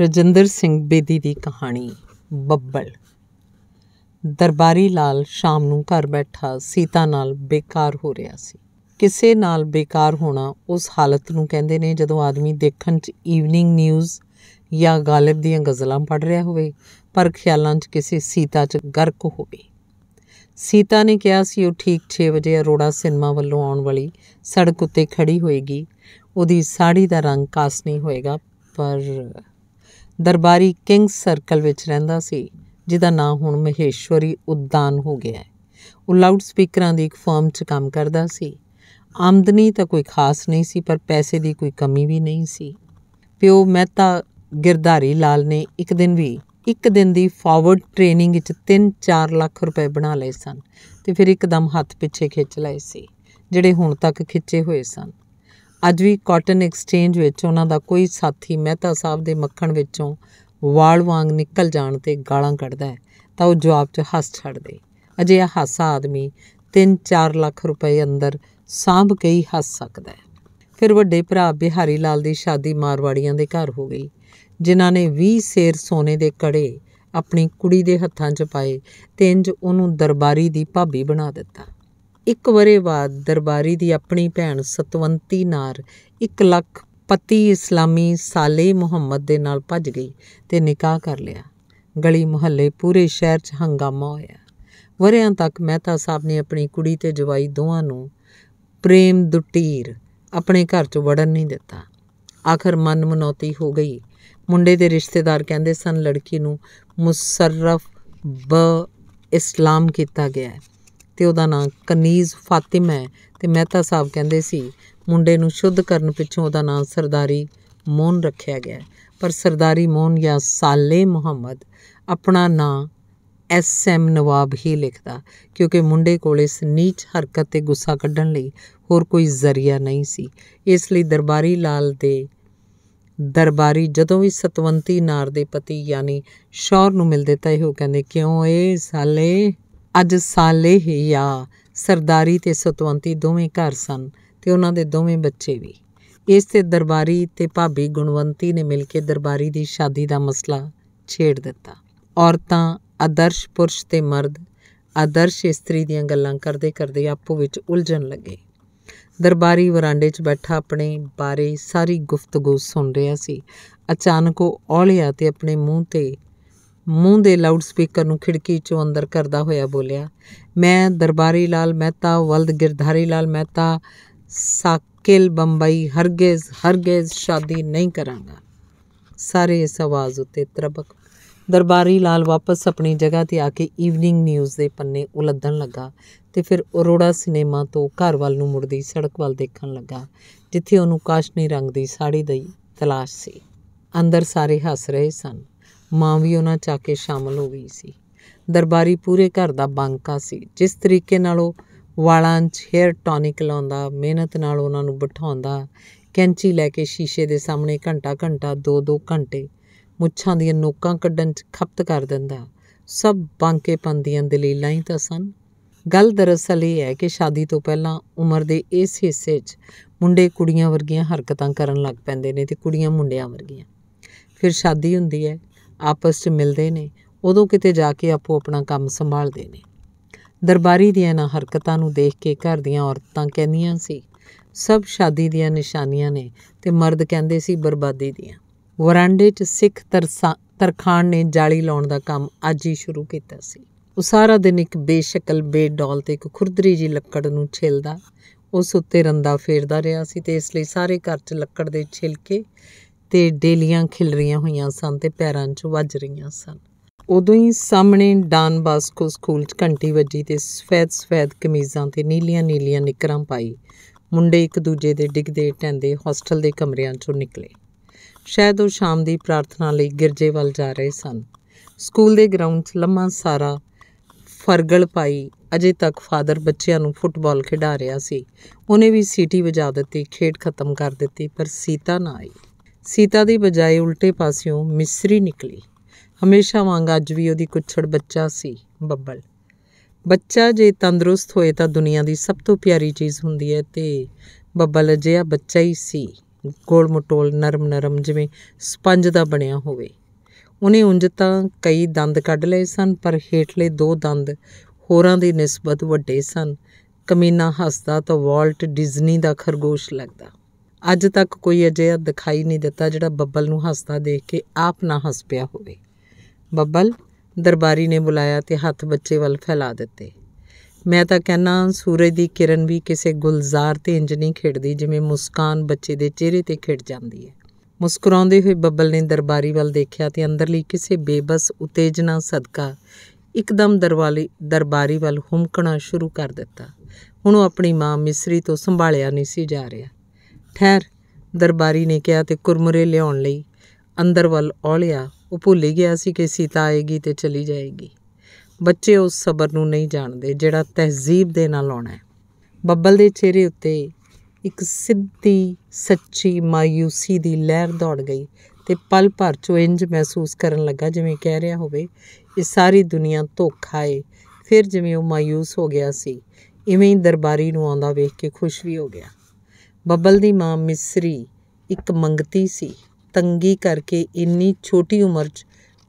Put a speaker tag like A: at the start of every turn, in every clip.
A: ਰਜਿੰਦਰ ਸਿੰਘ ਬੇਦੀ ਦੀ ਕਹਾਣੀ ਬੱਬਲ ਦਰਬਾਰੀ ਲਾਲ ਸ਼ਾਮ ਨੂੰ ਘਰ ਬੈਠਾ ਸੀਤਾ ਨਾਲ ਬੇਕਾਰ ਹੋ ਰਿਹਾ ਸੀ ਕਿਸੇ ਨਾਲ ਬੇਕਾਰ ਹੋਣਾ ਉਸ ਹਾਲਤ ਨੂੰ ਕਹਿੰਦੇ ਨੇ ਜਦੋਂ ਆਦਮੀ ਦੇਖਣ 'ਚ ਈਵਨਿੰਗ ਨਿਊਜ਼ ਜਾਂ ਗਾਲਬ ਦੀਆਂ ਗਜ਼ਲਾਂ ਪੜ੍ਹ ਰਿਹਾ ਹੋਵੇ ਪਰ ਖਿਆਲਾਂ 'ਚ ਕਿਸੇ ਸੀਤਾ 'ਚ ਗਰਕ ਹੋਵੇ ਸੀਤਾ ਨੇ ਕਿਹਾ ਸੀ ਉਹ ਠੀਕ 6 ਵਜੇ ਅਰੋੜਾ ਸਿਨੇਮਾ ਵੱਲੋਂ ਆਉਣ ਵਾਲੀ ਸੜਕ ਉੱਤੇ ਖੜੀ ਹੋਏਗੀ ਉਹਦੀ ਸਾੜੀ ਦਾ ਰੰਗ ਕਾਸਨੀ ਹੋਏਗਾ ਪਰ ਦਰਬਾਰੀ ਕਿੰਗ ਸਰਕਲ ਵਿੱਚ ਰਹਿੰਦਾ ਸੀ ਜਿਹਦਾ ਨਾਂ ਹੁਣ ਮਹੇਸ਼ਵਰੀ ਉਦਾਨ ਹੋ ਗਿਆ ਹੈ ਉਹ ਲਾਊਡ ਸਪੀਕਰਾਂ ਦੀ ਇੱਕ ਫਰਮ 'ਚ ਕੰਮ ਕਰਦਾ ਸੀ ਆਮਦਨੀ ਤਾਂ ਕੋਈ ਖਾਸ ਨਹੀਂ ਸੀ ਪਰ ਪੈਸੇ ਦੀ ਕੋਈ ਕਮੀ ਵੀ ਨਹੀਂ ਸੀ ਪਿਓ ਮਹਿਤਾ ਗਿਰਧਾਰੀ ਲਾਲ ਨੇ ਇੱਕ ਦਿਨ ਵੀ ਇੱਕ ਦਿਨ ਦੀ ਫਾਰਵਰਡ ਟ੍ਰੇਨਿੰਗ ਵਿੱਚ 3-4 ਲੱਖ ਰੁਪਏ ਬਣਾ ਲਏ ਸਨ ਤੇ ਫਿਰ ਇੱਕਦਮ ਹੱਥ ਪਿੱਛੇ ਖਿੱਚ ਲਏ ਸੀ ਜਿਹੜੇ ਹੁਣ ਤੱਕ ਖਿੱਚੇ ਹੋਏ ਸਨ ਅੱਜ ਵੀ ਕਾਟਨ ਐਕਸਚੇਂਜ ਵਿੱਚ ਉਹਨਾਂ ਦਾ ਕੋਈ ਸਾਥੀ ਮਹਿਤਾ ਸਾਹਿਬ ਦੇ ਮੱਖਣ ਵਿੱਚੋਂ ਵਾਲ ਵਾਂਗ ਨਿਕਲ ਜਾਣ ਤੇ ਗਾਲਾਂ ਕੱਢਦਾ ਹੈ ਤਾਂ ਉਹ ਜਵਾਬ 'ਚ ਹੱਸ ਛੱਡਦੇ ਅਜੇ ਆ ਹਾਸਾ ਆਦਮੀ 3-4 ਲੱਖ ਰੁਪਏ ਅੰਦਰ ਸਾਂਭ ਕੇ ਹੀ ਹੱਸ ਸਕਦਾ ਹੈ ਫਿਰ ਵੱਡੇ ਭਰਾ ਬਿਹਾਰੀ ਲਾਲ ਦੀ ਸ਼ਾਦੀ ਮਾਰਵਾੜੀਆਂ ਦੇ ਘਰ ਹੋ ਗਈ ਜਿਨ੍ਹਾਂ ਨੇ 20 ਸੇਰ ਸੋਨੇ ਦੇ ਕੜੇ ਆਪਣੀ ਕੁੜੀ ਦੇ ਹੱਥਾਂ 'ਚ ਪਾਏ ਤੇ ਇੰਜ ਉਹਨੂੰ ਦਰਬਾਰੀ ਦੀ ਭਾਬੀ ਬਣਾ ਦਿੱਤਾ ਇੱਕ ਵਰੇ ਬਾਅਦ ਦਰਬਾਰੀ ਦੀ ਆਪਣੀ ਭੈਣ ਸਤਵੰਤੀ ਨਾਰ 1 ਲੱਖ ਪਤੀ ਇਸਲਾਮੀ ਸਾਲੇ ਮੁਹੰਮਦ ਦੇ ਨਾਲ ਭੱਜ ਗਈ ਤੇ ਨਿਕਾਹ ਕਰ ਲਿਆ ਗਲੀ ਮੁਹੱਲੇ ਪੂਰੇ ਸ਼ਹਿਰ 'ਚ ਹੰਗਾਮਾ ਹੋਇਆ ਵਰਿਆਂ ਤੱਕ ਮਹਿਤਾ ਸਾਹਿਬ ਨੇ ਆਪਣੀ ਕੁੜੀ ਤੇ ਜਵਾਈ ਦੋਵਾਂ ਨੂੰ ਪ੍ਰੇਮ ਦੁਟੀਰ ਆਪਣੇ ਘਰ 'ਚ ਵੜਨ ਨਹੀਂ ਦਿੱਤਾ ਆਖਰ ਮਨ ਮਨੌਤੀ ਹੋ ਗਈ ਮੁੰਡੇ ਦੇ ਰਿਸ਼ਤੇਦਾਰ ਕਹਿੰਦੇ ਸਨ ਲੜਕੀ ਨੂੰ ਮੁਸਰਫ ਬ ਇਸਲਾਮ ਕੀਤਾ ਗਿਆ ਤੇ ਉਹਦਾ ਨਾਂ ਕਨੀਜ਼ ਫਾਤਿਮ ਹੈ ਤੇ ਮਹਿਤਾ ਸਾਹਿਬ ਕਹਿੰਦੇ ਸੀ ਮੁੰਡੇ ਨੂੰ ਸ਼ੁੱਧ ਕਰਨ ਪਿੱਛੋਂ ਉਹਦਾ ਨਾਂ ਸਰਦਾਰੀ ਮੋਹਨ ਰੱਖਿਆ ਗਿਆ ਪਰ ਸਰਦਾਰੀ ਮੋਹਨ ਜਾਂ ਸਾਲੇ ਮੁਹੰਮਦ ਆਪਣਾ ਨਾਂ ਐਸ ਐਮ ਨਵਾਬ ਹੀ ਲਿਖਦਾ ਕਿਉਂਕਿ ਮੁੰਡੇ ਕੋਲ ਇਸ ਨੀਚ ਹਰਕਤ ਤੇ ਗੁੱਸਾ ਕੱਢਣ ਲਈ ਹੋਰ ਕੋਈ ਜ਼ਰੀਆ ਨਹੀਂ ਸੀ ਇਸ ਲਈ ਦਰਬਾਰੀ ਲਾਲ ਦੇ ਦਰਬਾਰੀ ਜਦੋਂ ਵੀ ਸਤਵੰਤੀ ਨਾਰ ਦੇ ਪਤੀ ਯਾਨੀ ਸ਼ੌਰ ਨੂੰ ਮਿਲਦੇ ਤਾਂ ਇਹੋ ਕਹਿੰਦੇ ਕਿਉਂ ਏ ਸਾਲੇ ਅੱਜ ਸਾਲੇ ਹੀ ਆ ਸਰਦਾਰੀ ਤੇ ਸਤਵੰਤੀ ਦੋਵੇਂ ਘਰ ਸਨ ਤੇ ਉਹਨਾਂ ਦੇ ਦੋਵੇਂ ਬੱਚੇ ਵੀ ਇਸ ਤੇ ਦਰਬਾਰੀ ਤੇ ਭਾਬੀ ਗੁਣਵੰਤੀ ਨੇ ਮਿਲ ਕੇ ਦਰਬਾਰੀ ਦੀ ਸ਼ਾਦੀ ਦਾ ਮਸਲਾ ਛੇੜ ਦਿੱਤਾ ਔਰਤਾਂ ਆਦਰਸ਼ ਪੁਰਸ਼ ਤੇ ਮਰਦ ਆਦਰਸ਼ ਇਸਤਰੀ ਦੀਆਂ ਗੱਲਾਂ ਕਰਦੇ ਕਰਦੇ ਆਪੋ ਵਿੱਚ ਉਲਝਣ ਲੱਗੇ ਦਰਬਾਰੀ ਵਰਾਂਡੇ 'ਚ ਬੈਠਾ ਆਪਣੇ ਬਾਰੇ ਸਾਰੀ ਗੁਫ਼ਤਗੂ ਸੁਣ ਰਿਹਾ ਸੀ ਅਚਾਨਕ ਉਹ ਔਲਿਆ ਤੇ ਆਪਣੇ ਮੂੰਹ ਤੇ ਮੂੰਹ ਦੇ ਲਾਊਡ ਸਪੀਕਰ ਨੂੰ ਖਿੜਕੀ ਚੋਂ ਅੰਦਰ ਕਰਦਾ ਹੋਇਆ ਬੋਲਿਆ ਮੈਂ ਦਰਬਾਰੀ ਲਾਲ ਮਹਿਤਾ ਵਲਦ ਗਿਰਧਾਰੀ ਲਾਲ ਮਹਿਤਾ ਸਾਕਿਲ ਬੰਬਈ ਹਰਗਿਜ਼ ਹਰਗਿਜ਼ ਸ਼ਾਦੀ ਨਹੀਂ ਕਰਾਂਗਾ ਸਾਰੇ ਇਸ ਆਵਾਜ਼ ਉੱਤੇ ਤਰਬਕ ਦਰਬਾਰੀ ਲਾਲ ਵਾਪਸ ਆਪਣੀ ਜਗ੍ਹਾ ਤੇ ਆ ਕੇ ਈਵਨਿੰਗ ਨਿਊਜ਼ ਦੇ ਪੰਨੇ ਉਲੱਦਣ ਲੱਗਾ ਤੇ ਫਿਰ ਅਰੋੜਾ ਸਿਨੇਮਾ ਤੋਂ ਘਰ ਵੱਲ ਨੂੰ ਮੁੜਦੀ ਸੜਕ ਵੱਲ ਦੇਖਣ ਲੱਗਾ ਜਿੱਥੇ ਉਹਨੂੰ ਕਾਸ਼ਨੀ ਰੰਗ ਦੀ ਸਾੜੀ ਦੀ ਤਲਾਸ਼ ਸੀ ਅੰਦਰ ਸਾਰੇ ਹੱਸ ਰਹੇ ਸਨ ਮਾਂ ਵੀ ਉਹਨਾਂ 'ਚ ਆ ਕੇ ਸ਼ਾਮਲ ਹੋ ਗਈ ਸੀ ਦਰਬਾਰੀ ਪੂਰੇ ਘਰ ਦਾ ਬਾਂਕਾ ਸੀ ਜਿਸ ਤਰੀਕੇ ਨਾਲ ਉਹ ਵਾਲਾਂ 'ਚ ਹੇਅਰ ਟੌਨਿਕ ਲਾਉਂਦਾ ਮਿਹਨਤ ਨਾਲ ਉਹਨਾਂ ਨੂੰ ਬਿਠਾਉਂਦਾ ਕੈਂਚੀ ਲੈ ਕੇ ਸ਼ੀਸ਼ੇ ਦੇ ਸਾਹਮਣੇ ਘੰਟਾ-ਘੰਟਾ 2-2 ਘੰਟੇ ਮੁੱਛਾਂ ਦੀਆਂ ਨੋਕਾਂ ਕੱਢਣ 'ਚ ਖਪਤ ਕਰ ਦਿੰਦਾ ਸਭ ਬਾਂਕੇਪਨ ਪੰਦੀਆਂ ਦਲੀਲਾਂ ਹੀ ਤਾਂ ਸਨ ਗੱਲ ਦਰਅਸਲ ਇਹ ਹੈ ਕਿ ਸ਼ਾਦੀ ਤੋਂ ਪਹਿਲਾਂ ਉਮਰ ਦੇ ਇਸ ਹਿੱਸੇ 'ਚ ਮੁੰਡੇ ਕੁੜੀਆਂ ਵਰਗੀਆਂ ਹਰਕਤਾਂ ਕਰਨ ਲੱਗ ਪੈਂਦੇ ਨੇ ਤੇ ਕੁੜੀਆਂ ਮੁੰਡਿਆਂ ਵਰਗੀਆਂ ਫਿਰ ਸ਼ਾਦੀ ਹੁੰਦੀ ਹੈ ਆਪਸ 'ਚ ਮਿਲਦੇ ਨੇ ਉਦੋਂ ਕਿਤੇ ਜਾ ਕੇ ਆਪੋ ਆਪਣਾ ਕੰਮ ਸੰਭਾਲਦੇ ਨੇ ਦਰਬਾਰੀ ਦੀਆਂ ਨਾ ਹਰਕਤਾਂ ਨੂੰ ਦੇਖ ਕੇ ਘਰ ਦੀਆਂ ਔਰਤਾਂ ਕਹਿੰਦੀਆਂ ਸੀ ਸਭ ਸ਼ਾਦੀ ਦੀਆਂ ਨਿਸ਼ਾਨੀਆਂ ਨੇ ਤੇ ਮਰਦ ਕਹਿੰਦੇ ਸੀ ਬਰਬਾਦੀ ਦੀਆਂ ਵਰਾਂਡੇ 'ਚ ਸਿੱਖ ਤਰਖਾਨ ਨੇ ਜਾਲੀ ਲਾਉਣ ਦਾ ਕੰਮ ਅੱਜ ਹੀ ਸ਼ੁਰੂ ਕੀਤਾ ਸੀ ਉਹ ਸਾਰਾ ਦਿਨ ਇੱਕ ਬੇਸ਼ਕਲ ਬੇਡੌਲ ਤੇ ਇੱਕ ਖੁਰਦਰੀ ਜੀ ਲੱਕੜ ਨੂੰ ਛਿਲਦਾ ਉਸ ਉੱਤੇ ਰੰਦਾ ਫੇਰਦਾ ਰਿਹਾ ਸੀ ਤੇ ਇਸ ਲਈ ਸਾਰੇ ਘਰ 'ਚ ਲੱਕੜ ਦੇ ਛਿਲਕੇ ਤੇ ਡੇਲੀਆਂ ਖਿਲ ਰਹੀਆਂ ਹੋਈਆਂ ਸਨ ਤੇ ਪੈਰਾਂ 'ਚ ਵੱਜ ਰਹੀਆਂ ਸਨ ਉਦੋਂ ਹੀ ਸਾਹਮਣੇ ਡਾਨ ਬਾਸਕੋ ਸਕੂਲ 'ਚ ਘੰਟੀ ਵੱਜੀ ਤੇ ਸਫੈਦ-ਸਫੈਦ ਕਮੀਜ਼ਾਂ ਤੇ ਨੀਲੀਆਂ-ਨੀਲੀਆਂ ਨਿਕਰਾਂ ਪਾਈ ਮੁੰਡੇ ਇੱਕ ਦੂਜੇ ਦੇ ਡਿੱਗਦੇ ਟੈਂਦੇ ਹੌਸਟਲ ਦੇ ਕਮਰਿਆਂ 'ਚੋਂ ਨਿਕਲੇ ਸ਼ਾਇਦ ਉਹ ਸ਼ਾਮ ਦੀ ਪ੍ਰਾਰਥਨਾ ਲਈ ਗਿਰਜੇ ਵੱਲ ਜਾ ਰਹੇ ਸਨ ਸਕੂਲ ਦੇ ਗਰਾਊਂਡ 'ਚ ਲੰਮਾ ਸਾਰਾ ਫਰਗਲ ਪਾਈ ਅਜੇ ਤੱਕ ਫਾਦਰ ਬੱਚਿਆਂ ਨੂੰ ਫੁੱਟਬਾਲ ਖਿਡਾ ਰਿਹਾ ਸੀ ਉਹਨੇ ਵੀ ਸੀਟੀ ਵਜਾ ਦਿੱਤੀ ਖੇਡ ਖਤਮ ਕਰ ਦਿੱਤੀ ਪਰ ਸੀਤਾ ਨਾ ਆਈ ਸੀਤਾ ਦੀ ਬਜਾਏ ਉਲਟੇ ਪਾਸਿਓਂ ਮਿਸਰੀ ਨਿਕਲੀ ਹਮੇਸ਼ਾ ਵਾਂਗ ਅੱਜ ਵੀ ਉਹਦੀ ਕੁਛੜ ਬੱਚਾ ਸੀ ਬੱਬਲ ਬੱਚਾ ਜੇ ਤੰਦਰੁਸਤ ਹੋਏ ਤਾਂ ਦੁਨੀਆ ਦੀ ਸਭ ਤੋਂ ਪਿਆਰੀ ਚੀਜ਼ ਹੁੰਦੀ ਹੈ ਤੇ ਬੱਬਲ ਜਿਹਾ ਬੱਚਾ ਹੀ ਸੀ ਗੋਲ ਮਟੋਲ ਨਰਮ ਨਰਮ ਜਿਵੇਂ ਸਪੰਜ ਦਾ ਬਣਿਆ ਹੋਵੇ ਉਹਨੇ ਉਂਝ ਤਾਂ ਕਈ ਦੰਦ ਕੱਢ ਲਏ ਸਨ ਪਰ ਹੇਠਲੇ ਦੋ ਦੰਦ ਹੋਰਾਂ ਦੀ ਨਿਸਬਤ ਵੱਡੇ ਸਨ ਕਮੀਨਾ ਹੱਸਦਾ ਤਾਂ ਵਾਲਟ ਡਿਜ਼ਨੀ ਦਾ ਖਰਗੋਸ਼ ਲੱਗਦਾ ਅੱਜ ਤੱਕ ਕੋਈ ਅਜਿਹਾ ਦਿਖਾਈ ਨਹੀਂ ਦਿੱਤਾ ਜਿਹੜਾ ਬੱਬਲ ਨੂੰ ਹੱਸਦਾ ਦੇਖ ਕੇ ਆਪ ਨਾ ਹੱਸ ਪਿਆ ਹੋਵੇ ਬੱਬਲ ਦਰਬਾਰੀ ਨੇ ਬੁਲਾਇਆ ਤੇ ਹੱਥ ਬੱਚੇ ਵੱਲ ਫੈਲਾ ਦਿੱਤੇ ਮੈਂ ਤਾਂ ਕਹਿਣਾ ਸੂਰਜ ਦੀ ਕਿਰਨ ਵੀ ਕਿਸੇ ਗੁਲਜ਼ਾਰ ਤੇ ਇੰਜ ਨਹੀਂ ਖਿੜਦੀ ਜਿਵੇਂ ਮੁਸਕਾਨ ਬੱਚੇ ਦੇ ਚਿਹਰੇ ਤੇ ਖਿੜ ਜਾਂਦੀ ਹੈ ਮੁਸਕਰਾਉਂਦੇ ਹੋਏ ਬੱਬਲ ਨੇ ਦਰਬਾਰੀ ਵੱਲ ਦੇਖਿਆ ਤੇ ਅੰਦਰਲੀ ਕਿਸੇ ਬੇਬਸ ਉਤੇਜਨਾ ਸਦਕਾ ਇੱਕਦਮ ਦਰਵਾਲੀ ਦਰਬਾਰੀ ਵੱਲ ਹੁਮਕਣਾ ਸ਼ੁਰੂ ਕਰ ਦਿੱਤਾ ਹੁਣ ਉਹ ਆਪਣੀ ਮਾਂ ਮਿਸਰੀ ਤੋਂ ਸੰਭਾਲਿਆ ਨਹੀਂ ਸੀ ਜਾ ਰਿਹਾ ਠਹਿਰ ਦਰਬਾਰੀ ਨੇ ਕਿਹਾ ਤੇ ਕੁਰਮੁਰੇ ਲਿਆਉਣ ਲਈ ਅੰਦਰ ਵੱਲ ਔਲਿਆ ਉਹ ਭੁੱਲ ਗਿਆ ਸੀ ਕਿ ਸੀਤਾ ਆਏਗੀ ਤੇ ਚਲੀ ਜਾਏਗੀ ਬੱਚੇ ਉਸ ਸਬਰ ਨੂੰ ਨਹੀਂ ਜਾਣਦੇ ਜਿਹੜਾ ਤਹਿਜ਼ੀਬ ਦੇ ਨਾਲ ਆਉਣਾ ਹੈ ਬੱਬਲ ਦੇ ਚਿਹਰੇ ਉੱਤੇ ਇੱਕ ਸਿੱਧੀ ਸੱਚੀ ਮਾਇੂਸੀ ਦੀ ਲਹਿਰ ਦੌੜ ਗਈ ਤੇ ਪਲ ਭਰ ਚੋਂ ਇੰਜ ਮਹਿਸੂਸ ਕਰਨ ਲੱਗਾ ਜਿਵੇਂ ਕਹਿ ਰਿਹਾ ਹੋਵੇ ਇਹ ਸਾਰੀ ਦੁਨੀਆ ਧੋਖਾ ਏ ਫਿਰ ਜਿਵੇਂ ਉਹ ਮਾਇੂਸ ਹੋ ਗਿਆ ਸੀ ਇਵੇਂ ਹੀ ਦਰਬਾਰੀ ਨੂੰ ਆਉਂਦਾ ਵੇਖ ਕੇ ਖੁਸ਼ ਵੀ ਹੋ ਗਿਆ ਬੱਬਲ ਦੀ ਮਾਂ ਮਿਸਰੀ ਇੱਕ ਮੰਗਤੀ ਸੀ ਤੰਗੀ ਕਰਕੇ ਇੰਨੀ ਛੋਟੀ ਉਮਰ 'ਚ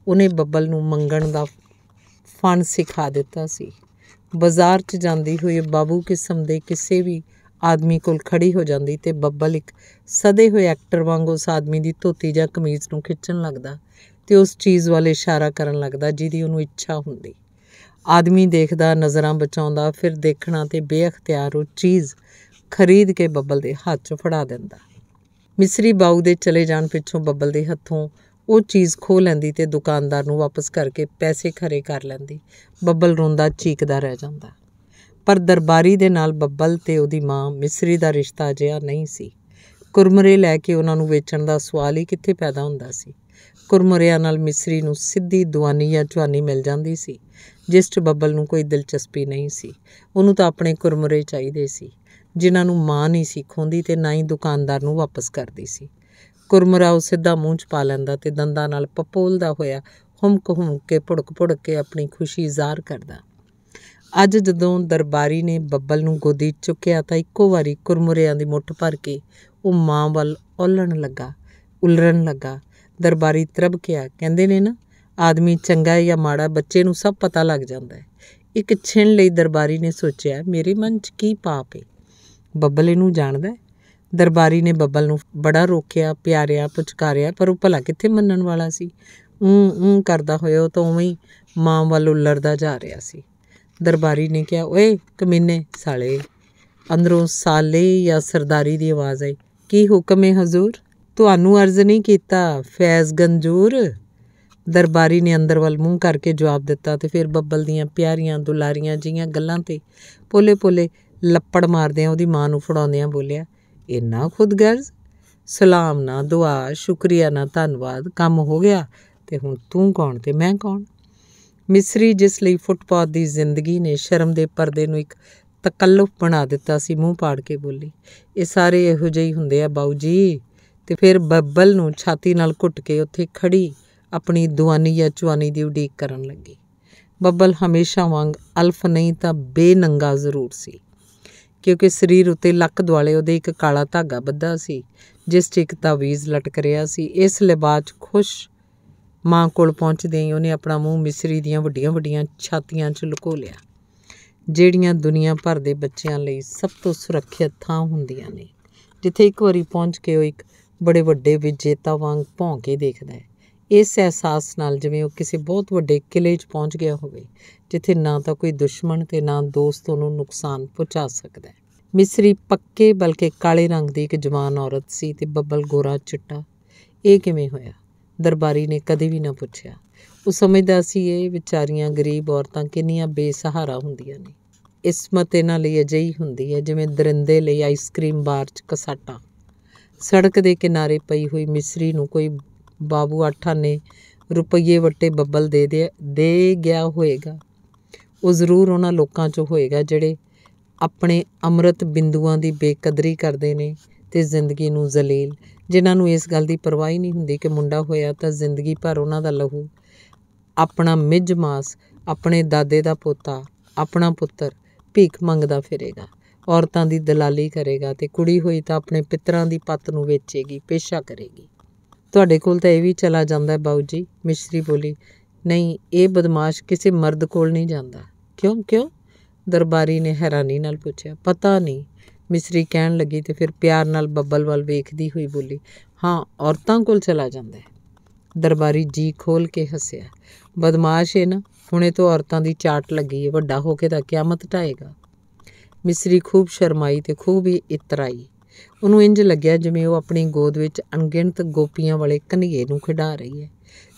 A: ਉਹਨੇ ਬੱਬਲ ਨੂੰ ਮੰਗਣ ਦਾ ਫਨ ਸਿਖਾ ਦਿੱਤਾ ਸੀ ਬਾਜ਼ਾਰ 'ਚ ਜਾਂਦੀ ਹੋਈ ਬਾਬੂ ਕਿਸਮ ਦੇ ਕਿਸੇ ਵੀ ਆਦਮੀ ਕੋਲ ਖੜੀ ਹੋ ਜਾਂਦੀ ਤੇ ਬੱਬਲ ਇੱਕ ਸਦੇ ਹੋਏ ਐਕਟਰ ਵਾਂਗ ਉਸ ਆਦਮੀ ਦੀ ਧੋਤੀ ਜਾਂ ਕਮੀਜ਼ ਨੂੰ ਖਿੱਚਣ ਲੱਗਦਾ ਤੇ ਉਸ ਚੀਜ਼ ਵੱਲ ਇਸ਼ਾਰਾ ਕਰਨ ਲੱਗਦਾ ਜਿਹਦੀ ਉਹਨੂੰ ਇੱਛਾ ਹੁੰਦੀ ਆਦਮੀ ਦੇਖਦਾ ਨਜ਼ਰਾਂ ਬਚਾਉਂਦਾ ਫਿਰ ਦੇਖਣਾ ਤੇ ਬੇਅਖਤਿਆਰ ਉਹ ਚੀਜ਼ ਖਰੀਦ ਕੇ ਬੱਬਲ ਦੇ ਹੱਥ 'ਚ ਫੜਾ ਦਿੰਦਾ ਮਿਸਰੀ ਬਾਉ ਦੇ ਚਲੇ ਜਾਣ ਪਿੱਛੋਂ ਬੱਬਲ ਦੇ ਹੱਥੋਂ ਉਹ ਚੀਜ਼ ਖੋ ਲੈਂਦੀ ਤੇ ਦੁਕਾਨਦਾਰ ਨੂੰ ਵਾਪਸ ਕਰਕੇ ਪੈਸੇ ਖਰੇ ਕਰ ਲੈਂਦੀ ਬੱਬਲ ਰੋਂਦਾ ਚੀਕਦਾ ਰਹਿ ਜਾਂਦਾ ਪਰ ਦਰਬਾਰੀ ਦੇ ਨਾਲ ਬੱਬਲ ਤੇ ਉਹਦੀ ਮਾਂ ਮਿਸਰੀ ਦਾ ਰਿਸ਼ਤਾ ਜਿਹਾ ਨਹੀਂ ਸੀ ਕੁਰਮਰੇ ਲੈ ਕੇ ਉਹਨਾਂ ਨੂੰ ਵੇਚਣ ਦਾ ਸਵਾਲ ਹੀ ਕਿੱਥੇ ਪੈਦਾ ਹੁੰਦਾ ਸੀ ਕੁਰਮਰਿਆਂ ਨਾਲ ਮਿਸਰੀ ਨੂੰ ਸਿੱਧੀ ਦੁਆਨੀ ਜਾਂ ਜਵਾਨੀ ਮਿਲ ਜਾਂਦੀ ਸੀ ਜਿਸ 'ਚ ਬੱਬਲ ਨੂੰ ਕੋਈ ਦਿਲਚਸਪੀ ਨਹੀਂ ਸੀ ਉਹਨੂੰ ਤਾਂ ਆਪਣੇ ਕੁਰਮਰੇ ਚਾਹੀਦੇ ਸੀ ਜਿਨ੍ਹਾਂ ਨੂੰ ਮਾਂ ਨਹੀਂ ਸੀ ਖੋਂਦੀ ਤੇ ਨਾ ਹੀ ਦੁਕਾਨਦਾਰ ਨੂੰ ਵਾਪਸ ਕਰਦੀ ਸੀ ਕੁਰਮਰਾਉ ਸਿੱਧਾ ਮੂੰਹ 'ਚ ਪਾ ਲੈਂਦਾ ਤੇ ਦੰਦਾਂ ਨਾਲ ਪਪੋਲਦਾ ਹੋਇਆ ਹੁਮਕ ਹੁਮਕ ਕੇ ਭੁੜਕ ਭੁੜਕ ਕੇ ਆਪਣੀ ਖੁਸ਼ੀ ਜ਼ਾਹਰ ਕਰਦਾ ਅੱਜ ਜਦੋਂ ਦਰਬਾਰੀ ਨੇ ਬੱਬਲ ਨੂੰ ਗੋਦੀ ਚੁੱਕਿਆ ਤਾਂ ਇੱਕੋ ਵਾਰੀ ਕੁਰਮਰਿਆਂ ਦੀ ਮੁੱਠ ਭਰ ਕੇ ਉਹ ਮਾਂ ਵੱਲ ਔਲਣ ਲੱਗਾ ਉਲਰਨ ਲੱਗਾ ਦਰਬਾਰੀ ਤਰਬ ਗਿਆ ਕਹਿੰਦੇ ਨੇ ਨਾ ਆਦਮੀ ਚੰਗਾ ਹੈ ਜਾਂ ਮਾੜਾ ਬੱਚੇ ਨੂੰ ਸਭ ਪਤਾ ਲੱਗ ਜਾਂਦਾ ਹੈ ਇੱਕ ਛਿਣ ਲਈ ਦਰਬਾਰੀ ਨੇ ਸੋਚਿਆ ਮੇਰੇ ਮਨ 'ਚ ਕੀ ਪਾਪ ਹੈ ਬੱਬਲੇ ਨੂੰ ਜਾਣਦਾ ਦਰਬਾਰੀ ਨੇ ਬੱਬਲ ਨੂੰ ਬੜਾ ਰੋਕਿਆ ਪਿਆਰਿਆ ਪੁਚਕਾਰਿਆ ਪਰ ਉਹ ਭਲਾ ਕਿੱਥੇ ਮੰਨਣ ਵਾਲਾ ਸੀ ਉਂ ਉਂ ਕਰਦਾ ਹੋਇਆ ਉਹ ਤਾਂ ਉਵੇਂ ਹੀ ਮਾਂ ਵੱਲ ਉਲਰਦਾ ਜਾ ਰਿਹਾ ਸੀ ਦਰਬਾਰੀ ਨੇ ਕਿਹਾ ਓਏ ਕਮੀਨੇ ਸਾਲੇ ਅੰਦਰੋਂ ਸਾਲੇ ਜਾਂ ਸਰਦਾਰੀ ਦੀ ਆਵਾਜ਼ ਆਈ ਕੀ ਹੁਕਮ ਹੈ ਹਜ਼ੂਰ ਤੁਹਾਨੂੰ ਅਰਜ਼ ਨਹੀਂ ਕੀਤਾ ਫੈਜ਼ ਗੰਜੂਰ ਦਰਬਾਰੀ ਨੇ ਅੰਦਰ ਵੱਲ ਮੂੰਹ ਕਰਕੇ ਜਵਾਬ ਦਿੱਤਾ ਤੇ ਫਿਰ ਬੱਬਲ ਦੀਆਂ ਪਿਆਰੀਆਂ ਦੁਲਾਰੀਆਂ ਜੀਆਂ ਗੱਲਾਂ ਤੇ ਪੋਲੇ ਪੋਲੇ ਲੱਪੜ ਮਾਰਦੇ ਆ ਉਹਦੀ ਮਾਂ ਨੂੰ ਫੜਾਉਂਦੇ ਆ ਬੋਲਿਆ ਇੰਨਾ ਖੁਦਗਰਜ਼ ਸਲਾਮ ਨਾ ਦੁਆ ਸ਼ੁਕਰੀਆ ਨਾ ਧੰਨਵਾਦ ਕੰਮ ਹੋ ਗਿਆ ਤੇ ਹੁਣ ਤੂੰ ਕੌਣ ਤੇ ਮੈਂ ਕੌਣ ਮਿਸਰੀ ਜਿਸ ਲਈ ਫੁੱਟਪਾਥ ਦੀ ਜ਼ਿੰਦਗੀ ਨੇ ਸ਼ਰਮ ਦੇ ਪਰਦੇ ਨੂੰ ਇੱਕ ਤਕੱਲਫ ਬਣਾ ਦਿੱਤਾ ਸੀ ਮੂੰਹ ਪਾੜ ਕੇ ਬੋਲੀ ਇਹ ਸਾਰੇ ਇਹੋ ਜਿਹੇ ਹੀ ਹੁੰਦੇ ਆ ਬਾਉ ਜੀ ਤੇ ਫਿਰ ਬੱਬਲ ਨੂੰ ਛਾਤੀ ਨਾਲ ਘੁੱਟ ਕੇ ਉੱਥੇ ਖੜੀ ਆਪਣੀ ਦੁਆਨੀ ਜਾਂ ਚੁਆਨੀ ਦੀ ਉਡੀਕ ਕਰਨ ਲੱਗੀ ਬੱਬਲ ਹਮੇਸ਼ਾ ਵਾਂਗ ਅਲਫ ਨਹੀਂ ਤਾਂ ਬੇਨੰਗਾ ਜ਼ਰੂਰ ਸੀ ਕਿਉਂਕਿ ਸਰੀਰ ਉੱਤੇ ਲੱਕ ਦੁਆਲੇ ਉਹਦੇ ਇੱਕ ਕਾਲਾ ਧਾਗਾ ਬੱਧਾ ਸੀ ਜਿਸ 'ਚ ਇੱਕ ਤਾਵੀਜ਼ ਲਟਕ ਰਿਹਾ ਸੀ ਇਸ ਲਿਬਾਜ ਖੁਸ਼ ਮਾਂ ਕੋਲ ਪਹੁੰਚਦੇ ਹੀ ਉਹਨੇ ਆਪਣਾ ਮੂੰਹ ਮਿਸਰੀ ਦੀਆਂ ਵੱਡੀਆਂ-ਵੱਡੀਆਂ ਛਾਤੀਆਂ 'ਚ ਲੁਕੋ ਲਿਆ ਜਿਹੜੀਆਂ ਦੁਨੀਆ ਭਰ ਦੇ ਬੱਚਿਆਂ ਲਈ ਸਭ ਤੋਂ ਸੁਰੱਖਿਅਤ ਥਾਂ ਹੁੰਦੀਆਂ ਨੇ ਜਿੱਥੇ ਇੱਕ ਵਾਰੀ ਪਹੁੰਚ ਕੇ ਉਹ ਇੱਕ ਬੜੇ ਵੱਡੇ ਵਿਜੇਤਾ ਵਾਂਗ ਭੌਂ ਕੇ ਦੇਖਦਾ ਹੈ ਇਸ ਅਹਿਸਾਸ ਨਾਲ ਜਿਵੇਂ ਉਹ ਕਿਸੇ ਬਹੁਤ ਵੱਡੇ ਕਿਲੇ 'ਚ ਪਹੁੰਚ ਗਿਆ ਹੋਵੇ ਜਿੱਥੇ ਨਾ ਤਾਂ ਕੋਈ ਦੁਸ਼ਮਣ ਤੇ ਨਾ ਦੋਸਤ ਉਹਨੂੰ ਨੁਕਸਾਨ ਪਹੁੰਚਾ ਸਕਦਾ ਮਿਸਰੀ ਪੱਕੇ ਬਲਕਿ ਕਾਲੇ ਰੰਗ ਦੀ ਇੱਕ ਜਵਾਨ ਔਰਤ ਸੀ ਤੇ ਬੱਬਲ ਗੋਰਾ ਚਿੱਟਾ ਇਹ ਕਿਵੇਂ ਹੋਇਆ ਦਰਬਾਰੀ ਨੇ ਕਦੇ ਵੀ ਨਾ ਪੁੱਛਿਆ ਉਹ ਸਮਝਦਾ ਸੀ ਇਹ ਵਿਚਾਰੀਆਂ ਗਰੀਬ ਔਰਤਾਂ ਕਿੰਨੀਆਂ ਬੇਸਹਾਰਾ ਹੁੰਦੀਆਂ ਨੇ ਇਸਮਤ ਇਹਨਾਂ ਲਈ ਅਜਿਹੀ ਹੁੰਦੀ ਹੈ ਜਿਵੇਂ ਦਰਿੰਦੇ ਲਈ ਆਈਸਕ੍ਰੀਮ ਬਾਰ 'ਚ ਕਸਾਟਾ ਸੜਕ ਦੇ ਕਿਨਾਰੇ ਪਈ ਹੋਈ ਮਿਸਰੀ ਨੂੰ ਕੋਈ ਬਾਬੂ ਆਠਾ ਨੇ ਰੁਪਈਏ ਵੱਟੇ ਬੱਬਲ ਦੇ ਦੇ ਦੇ ਗਿਆ ਹੋਏਗਾ ਉਹ ਜ਼ਰੂਰ ਉਹਨਾਂ ਲੋਕਾਂ 'ਚੋਂ ਹੋਏਗਾ ਜਿਹੜੇ ਆਪਣੇ ਅੰਮ੍ਰਿਤ ਬਿੰਦੂਆਂ ਦੀ ਬੇਕਦਰੀ ਕਰਦੇ ਨੇ ਤੇ ਜ਼ਿੰਦਗੀ ਨੂੰ ਜ਼ਲੀਲ ਜਿਨ੍ਹਾਂ ਨੂੰ ਇਸ ਗੱਲ ਦੀ ਪਰਵਾਹ ਹੀ ਨਹੀਂ ਹੁੰਦੀ ਕਿ ਮੁੰਡਾ ਹੋਇਆ ਤਾਂ ਜ਼ਿੰਦਗੀ ਭਰ ਉਹਨਾਂ ਦਾ ਲਹੂ ਆਪਣਾ ਮਿੱਜ ਮਾਸ ਆਪਣੇ ਦਾਦੇ ਦਾ ਪੋਤਾ ਆਪਣਾ ਪੁੱਤਰ ਭੀਖ ਮੰਗਦਾ ਫਿਰੇਗਾ ਔਰਤਾਂ ਦੀ ਦਲਾਲੀ ਕਰੇਗਾ ਤੇ ਕੁੜੀ ਹੋਈ ਤਾਂ ਆਪਣੇ ਪਿਤਰਾਂ ਦੀ ਪੱਤ ਨੂੰ ਵੇਚੇਗੀ ਪੇਸ਼ਾ ਕਰੇਗੀ ਤੁਹਾਡੇ ਕੋਲ ਤਾਂ ਇਹ ਵੀ ਚਲਾ ਜਾਂਦਾ ਬਾਊ ਜੀ ਮਿਸ਼ਰੀ ਬੋਲੀ ਨਹੀਂ ਇਹ ਬਦਮਾਸ਼ ਕਿਸੇ ਮਰਦ ਕੋਲ ਨਹੀਂ ਜਾਂਦਾ ਕਿਉਂ ਕਿਉਂ ਦਰਬਾਰੀ ਨੇ ਹੈਰਾਨੀ ਨਾਲ ਪੁੱਛਿਆ ਪਤਾ ਨਹੀਂ ਮਿਸਰੀ ਕਹਿਣ ਲੱਗੀ ਤੇ ਫਿਰ ਪਿਆਰ ਨਾਲ ਬੱਬਲ ਵੱਲ ਵੇਖਦੀ ਹੋਈ ਬੋਲੀ ਹਾਂ ਔਰਤਾਂ ਕੋਲ ਚਲਾ ਜਾਂਦਾ ਹੈ ਦਰਬਾਰੀ ਜੀ ਖੋਲ ਕੇ ਹੱਸਿਆ ਬਦਮਾਸ਼ ਇਹ ਨਾ ਹੁਣੇ ਤੋਂ ਔਰਤਾਂ ਦੀ ਚਾਟ ਲੱਗੀ ਹੈ ਵੱਡਾ ਹੋ ਕੇ ਤਾਂ ਕਿਆਮਤ ਟਾਏਗਾ ਮਿਸਰੀ ਖੂਬ ਸ਼ਰਮਾਈ ਤੇ ਖੂਬ ਹੀ ਇਤਰਾਈ ਉਹਨੂੰ ਇੰਜ ਲੱਗਿਆ ਜਿਵੇਂ ਉਹ ਆਪਣੀ ਗੋਦ ਵਿੱਚ ਅਣਗਿਣਤ ਗੋਪੀਆਂ ਵਾਲੇ ਕਨਿਏ ਨੂੰ ਖਿਡਾ ਰਹੀ ਹੈ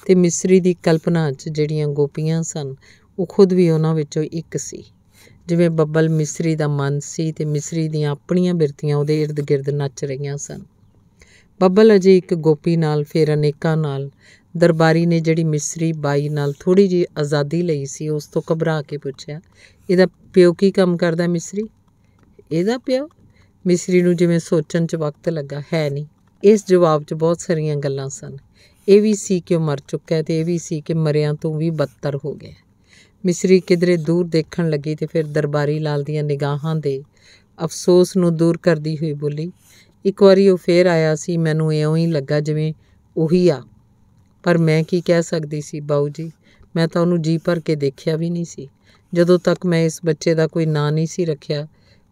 A: ਤੇ ਮਿਸਰੀ ਦੀ ਕਲਪਨਾ 'ਚ ਜਿਹੜੀਆਂ ਗੋਪੀਆਂ ਸਨ ਉਹ ਖੁਦ ਵੀ ਉਹਨਾਂ ਵਿੱਚੋਂ ਇੱਕ ਸੀ ਜਿਵੇਂ ਬੱਬਲ ਮਿਸਰੀ ਦਾ ਮਨ ਸੀ ਤੇ ਮਿਸਰੀ ਦੀਆਂ ਆਪਣੀਆਂ ਬਿਰਤੀਆਂ ਉਹਦੇ ird-gird ਨੱਚ ਰਹੀਆਂ ਸਨ ਬੱਬਲ ਅਜੇ ਇੱਕ ਗੋਪੀ ਨਾਲ ਫਿਰ ਅਨੇਕਾਂ ਨਾਲ ਦਰਬਾਰੀ ਨੇ ਜਿਹੜੀ ਮਿਸਰੀ ਬਾਈ ਨਾਲ ਥੋੜੀ ਜੀ ਆਜ਼ਾਦੀ ਲਈ ਸੀ ਉਸ ਤੋਂ ਘਬਰਾ ਕੇ ਪੁੱਛਿਆ ਇਹਦਾ ਪਿਓ ਕੀ ਕੰਮ ਕਰਦਾ ਮਿਸਰੀ ਇਹਦਾ ਪਿਓ ਮਿਸਰੀ ਨੂੰ ਜਿਵੇਂ ਸੋਚਣ 'ਚ ਵਕਤ ਲੱਗਾ ਹੈ ਨਹੀਂ ਇਸ ਜਵਾਬ 'ਚ ਬਹੁਤ ਸਾਰੀਆਂ ਗੱਲਾਂ ਸਨ ਇਹ ਵੀ ਸੀ ਕਿ ਉਹ ਮਰ ਚੁੱਕਾ ਹੈ ਤੇ ਇਹ ਵੀ ਸੀ ਕਿ ਮਰਿਆਂ ਤੋਂ ਵੀ ਬੱਤਰ ਹੋ ਗਿਆ ਮਿਸਰੀ ਕਿਧਰੇ ਦੂਰ ਦੇਖਣ ਲੱਗੀ ਤੇ ਫਿਰ ਦਰਬਾਰੀ ਲਾਲ ਦੀਆਂ ਨਿਗਾਹਾਂ ਦੇ ਅਫਸੋਸ ਨੂੰ ਦੂਰ ਕਰਦੀ ਹੋਈ ਬੋਲੀ ਇੱਕ ਵਾਰੀ ਉਹ ਫੇਰ ਆਇਆ ਸੀ ਮੈਨੂੰ ਇਉਂ ਹੀ ਲੱਗਾ ਜਿਵੇਂ ਉਹੀ ਆ ਪਰ ਮੈਂ ਕੀ ਕਹਿ ਸਕਦੀ ਸੀ ਬਾਉ ਜੀ ਮੈਂ ਤਾਂ ਉਹਨੂੰ ਜੀ ਭਰ ਕੇ ਦੇਖਿਆ ਵੀ ਨਹੀਂ ਸੀ ਜਦੋਂ ਤੱਕ ਮੈਂ ਇਸ ਬੱਚੇ ਦਾ ਕੋਈ ਨਾਂ ਨਹੀਂ ਸੀ ਰੱਖਿਆ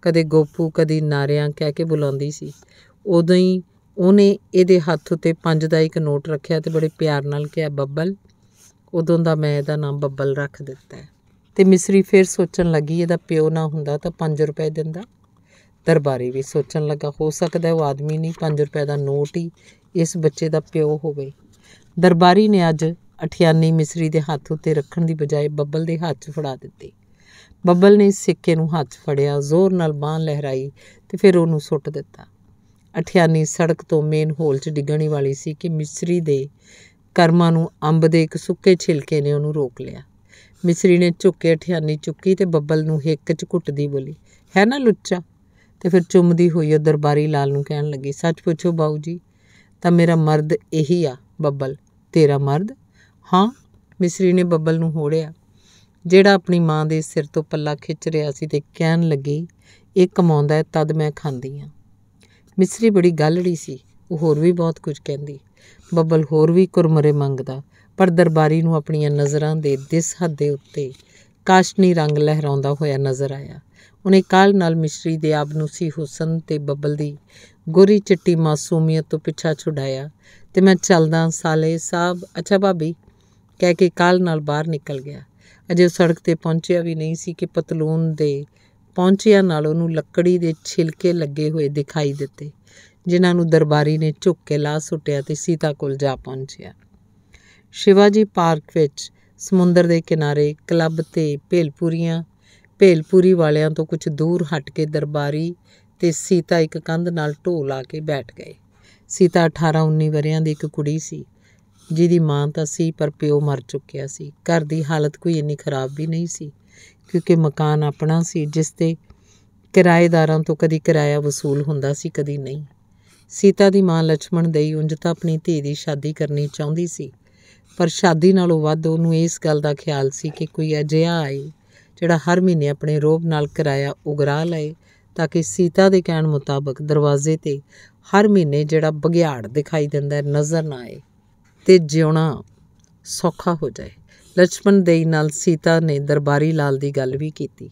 A: ਕਦੇ ਗੋਪੂ ਕਦੀ ਨਾਰਿਆਂ ਕਹਿ ਕੇ ਬੁਲਾਉਂਦੀ ਸੀ ਉਦੋਂ ਹੀ ਉਹਨੇ ਇਹਦੇ ਹੱਥ ਉੱਤੇ ਪੰਜ ਦਾ ਇੱਕ ਨੋਟ ਰੱਖਿਆ ਤੇ ਬੜੇ ਪਿਆਰ ਨਾਲ ਕਿਹਾ ਬੱਬਲ ਉਦੋਂ ਦਾ ਮੈਂ ਇਹਦਾ ਨਾਮ ਬੱਬਲ ਰੱਖ ਦਿੱਤਾ ਤੇ ਮਿਸਰੀ ਫਿਰ ਸੋਚਣ ਲੱਗੀ ਇਹਦਾ ਪਿਓ ਨਾ ਹੁੰਦਾ ਤਾਂ 5 ਰੁਪਏ ਦਿੰਦਾ ਦਰਬਾਰੀ ਵੀ ਸੋਚਣ ਲੱਗਾ ਹੋ ਸਕਦਾ ਉਹ ਆਦਮੀ ਨਹੀਂ 5 ਰੁਪਏ ਦਾ ਨੋਟ ਹੀ ਇਸ ਬੱਚੇ ਦਾ ਪਿਓ ਹੋਵੇ ਦਰਬਾਰੀ ਨੇ ਅੱਜ ਅਠਿਆਨੀ ਮਿਸਰੀ ਦੇ ਹੱਥ ਉੱਤੇ ਰੱਖਣ ਦੀ ਬਜਾਏ ਬੱਬਲ ਦੇ ਹੱਥ 'ਚ ਫੜਾ ਦਿੱਤੀ ਬੱਬਲ ਨੇ ਸਿੱਕੇ ਨੂੰ ਹੱਥ ਫੜਿਆ ਜ਼ੋਰ ਨਾਲ ਬਾਹ ਲਹਿਰਾਈ ਤੇ ਫਿਰ ਉਹਨੂੰ ਸੁੱਟ ਦਿੱਤਾ ਅਠਿਆਨੀ ਸੜਕ ਤੋਂ ਮੇਨ ਹੋਲ 'ਚ ਡਿੱਗਣੀ ਵਾਲੀ ਸੀ ਕਿ ਮਿਸਰੀ ਦੇ ਕਰਮਾਂ ਨੂੰ ਅੰਬ ਦੇ ਇੱਕ ਸੁੱਕੇ ਛਿਲਕੇ ਨੇ ਉਹਨੂੰ ਰੋਕ ਲਿਆ ਮਿਸਰੀ ਨੇ ਝੁੱਕ ਕੇ ਅਠਿਆਨੀ ਚੁੱਕੀ ਤੇ ਬੱਬਲ ਨੂੰ ਹਿੱਕ 'ਚ ਘੁੱਟਦੀ ਬੋਲੀ ਹੈ ਨਾ ਲੁੱਚਾ ਤੇ ਫਿਰ ਚੁੰਮਦੀ ਹੋਈ ਉਹ ਦਰਬਾਰੀ ਲਾਲ ਨੂੰ ਕਹਿਣ ਲੱਗੀ ਸੱਚ ਪੁੱਛੋ ਬਾਉ ਜੀ ਤਾਂ ਮੇਰਾ ਮਰਦ ਇਹੀ ਆ ਬੱਬਲ ਤੇਰਾ ਮਰਦ ਹਾਂ ਮਿਸਰੀ ਨੇ ਬੱਬਲ ਨੂੰ ਹੋੜਿਆ ਜਿਹੜਾ ਆਪਣੀ ਮਾਂ ਦੇ ਸਿਰ ਤੋਂ ਪੱਲਾ ਖਿੱਚ ਰਿਹਾ ਸੀ ਤੇ ਕਹਿਣ ਲੱਗੀ ਇਹ ਕਮਾਉਂਦਾ ਹੈ ਤਦ ਮੈਂ ਖਾਂਦੀ ਆ ਮਿਸਰੀ ਬੜੀ ਗੱਲੜੀ ਸੀ ਉਹ ਹੋਰ ਵੀ ਬਹੁਤ ਕੁਝ ਕਹਿੰਦੀ ਬੱਬਲ ਹੋਰ ਵੀ ਕੁਰਮਰੇ ਮੰਗਦਾ ਪਰ ਦਰਬਾਰੀ ਨੂੰ ਆਪਣੀਆਂ ਨਜ਼ਰਾਂ ਦੇ ਦਿਸ ਹੱਦ ਦੇ ਉੱਤੇ ਕਾਸ਼ਨੀ ਰੰਗ ਲਹਿਰਾਉਂਦਾ ਹੋਇਆ ਨਜ਼ਰ ਆਇਆ ਉਹਨੇ ਕਾਲ ਨਾਲ ਮਿਸ਼ਰੀ ਦੇ ਆਪ ਨੂੰ ਸੀ ਹੁਸਨ ਤੇ ਬੱਬਲ ਦੀ ਗੋਰੀ ਚਿੱਟੀ ਮਾਸੂਮੀਅਤ ਤੋਂ ਪਿੱਛਾ ਛੁਡਾਇਆ ਤੇ ਮੈਂ ਚੱਲਦਾ ਸਾਲੇ ਸਾਹਿਬ ਅੱਛਾ ਭਾਬੀ ਕਹਿ ਕੇ ਕਾਲ ਨਾਲ ਬਾਹਰ ਨਿਕਲ ਗਿਆ ਅਜੇ ਸੜਕ ਤੇ ਪਹੁੰਚਿਆ ਵੀ ਨਹੀਂ ਸੀ ਕਿ ਪਤਲੂਨ ਦੇ ਪਹੁੰਚਿਆ ਨਾਲ ਉਹਨੂੰ ਲੱਕੜੀ ਦੇ ਛਿਲਕੇ ਲੱਗੇ ਹੋਏ ਦਿਖਾਈ ਦਿੱਤੇ ਜਿਨ੍ਹਾਂ ਨੂੰ ਦਰਬਾਰੀ ਨੇ ਝੁੱਕ ਕੇ ਲਾ ਸੁੱਟਿਆ ਤੇ ਸੀਤਾ ਕੋਲ ਜਾ ਪਹੁੰਚਿਆ ਸ਼ਿਵਾਜੀ ਪਾਰਕ ਵਿੱਚ ਸਮੁੰਦਰ ਦੇ ਕਿਨਾਰੇ ਕਲੱਬ ਤੇ ਭੇਲਪੂਰੀਆਂ ਭੇਲਪੂਰੀ ਵਾਲਿਆਂ ਤੋਂ ਕੁਝ ਦੂਰ ਹਟ ਕੇ ਦਰਬਾਰੀ ਤੇ ਸੀਤਾ ਇੱਕ ਕੰਧ ਨਾਲ ਢੋ ਲਾ ਕੇ ਬੈਠ ਗਏ ਸੀਤਾ 18 19 ਵਰਿਆਂ ਦੀ ਇੱਕ ਕੁੜੀ ਸੀ ਜਿਹਦੀ ਮਾਂ ਤਾਂ ਸੀ ਪਰ ਪਿਓ ਮਰ ਚੁੱਕਿਆ ਸੀ ਘਰ ਦੀ ਹਾਲਤ ਕੋਈ ਇੰਨੀ ਖਰਾਬ ਵੀ ਨਹੀਂ ਸੀ ਕਿਉਂਕਿ ਮਕਾਨ ਆਪਣਾ ਸੀ ਜਿਸ ਤੇ ਕਿਰਾਏਦਾਰਾਂ ਤੋਂ ਕਦੀ ਕਿਰਾਇਆ ਵਸੂਲ ਹੁੰਦਾ ਸੀ ਕਦੀ ਨਹੀਂ ਸੀਤਾ ਦੀ ਮਾਂ ਲక్ష్మణ ਦੇਈ ਉਂਝ ਤਾਂ ਆਪਣੀ ਧੀ ਦੀ ਸ਼ਾਦੀ ਕਰਨੀ ਚਾਹੁੰਦੀ ਸੀ ਪਰ ਸ਼ਾਦੀ ਨਾਲੋਂ ਵੱਧ ਉਹਨੂੰ ਇਸ ਗੱਲ ਦਾ ਖਿਆਲ ਸੀ ਕਿ ਕੋਈ ਅਜਿਹਾ ਆਏ ਜਿਹੜਾ ਹਰ ਮਹੀਨੇ ਆਪਣੇ ਰੋਬ ਨਾਲ ਕਿਰਾਇਆ ਉਗਰਾ ਲਏ ਤਾਂ ਕਿ ਸੀਤਾ ਦੇ ਕਹਿਣ ਮੁਤਾਬਕ ਦਰਵਾਜ਼ੇ ਤੇ ਹਰ ਮਹੀਨੇ ਜਿਹੜਾ ਬਗਿਆੜ ਦਿਖਾਈ ਦਿੰਦਾ ਨਜ਼ਰ ਨਾ ਆਏ ਤੇ ਜਿਉਣਾ ਸੌਖਾ ਹੋ ਜਾਏ ਲక్ష్మణ ਦੇਈ ਨਾਲ ਸੀਤਾ ਨੇ ਦਰਬਾਰੀ ਲਾਲ ਦੀ ਗੱਲ ਵੀ ਕੀਤੀ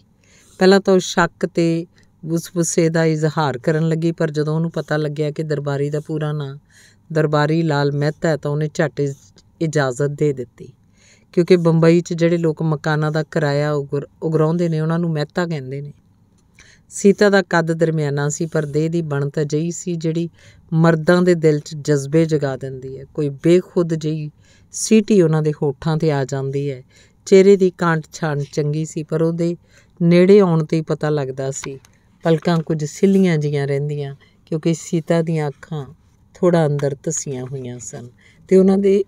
A: ਪਹਿਲਾਂ ਤਾਂ ਉਹ ਸ਼ੱਕ ਤੇ ਬੁਸਬੁਸੇ ਦਾ ਇਜ਼ਹਾਰ ਕਰਨ ਲੱਗੀ ਪਰ ਜਦੋਂ ਉਹਨੂੰ ਪਤਾ ਲੱਗਿਆ ਕਿ ਦਰਬਾਰੀ ਦਾ ਪੂਰਾ ਨਾਂ ਦਰਬਾਰੀ ਲਾਲ ਮਹਿਤਾ ਹੈ ਤਾਂ ਉਹਨੇ ਝੱਟ ਇਜਾਜ਼ਤ ਦੇ ਦਿੱਤੀ ਕਿਉਂਕਿ ਬੰਬਈ 'ਚ ਜਿਹੜੇ ਲੋਕ ਮਕਾਨਾਂ ਦਾ ਕਿਰਾਇਆ ਉਗਰਾਉਂਦੇ ਨੇ ਉਹਨਾਂ ਨੂੰ ਮਹਿਤਾ ਕਹਿੰਦੇ ਨੇ ਸੀਤਾ ਦਾ ਕੱਦ ਦਰਮਿਆਨਾ ਸੀ ਪਰ ਦੇਹ ਦੀ ਬਣਤ ਅਜਿਹੀ ਸੀ ਜਿਹੜੀ ਮਰਦਾਂ ਦੇ ਦਿਲ 'ਚ ਜਜ਼ਬੇ ਜਗਾ ਦਿੰਦੀ ਹੈ ਕੋਈ ਬੇਖੁਦ ਜਿਹੀ ਸੀਟੀ ਉਹਨਾਂ ਦੇ ਹੋਠਾਂ ਤੇ ਆ ਜਾਂਦੀ ਹੈ ਚਿਹਰੇ ਦੀ ਕਾਂਟ ਛਾਣ ਚੰਗੀ ਸੀ ਪਰ ਉਹਦੇ ਨੇੜੇ ਆਉਣ ਤੇ ਹੀ ਪਤਾ ਲੱਗਦਾ ਸੀ ਪਲਕਾਂ ਕੁਝ ਸਿੱਲੀਆਂ ਜੀਆਂ ਰਹਿੰਦੀਆਂ ਕਿਉਂਕਿ ਸੀਤਾ ਦੀਆਂ ਅੱਖਾਂ ਥੋੜਾ ਅੰਦਰ ਤਸੀਆਂ ਹੋਈਆਂ ਸਨ ਤੇ ਉਹਨਾਂ ਦੇ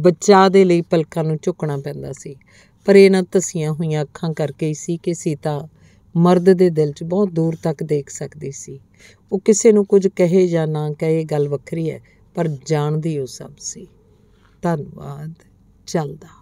A: ਬੱਚਾ ਦੇ ਲਈ ਪਲਕਾਂ ਨੂੰ ਝੁਕਣਾ ਪੈਂਦਾ ਸੀ ਪਰ ਇਹਨਾਂ ਤਸੀਆਂ ਹੋਈਆਂ ਅੱਖਾਂ ਕਰਕੇ ਹੀ ਸੀ ਕਿ ਸੀਤਾ ਮਰਦ ਦੇ ਦਿਲ 'ਚ ਬਹੁਤ ਦੂਰ ਤੱਕ ਦੇਖ ਸਕਦੀ ਸੀ ਉਹ ਕਿਸੇ ਨੂੰ ਕੁਝ ਕਹੇ ਜਾਂ ਨਾ ਕਹੇ ਗੱਲ ਵੱਖਰੀ ਹੈ ਪਰ ਜਾਣਦੀ ਉਹ ਸਭ ਸੀ ਧੰਨਵਾਦ ਚੱਲਦਾ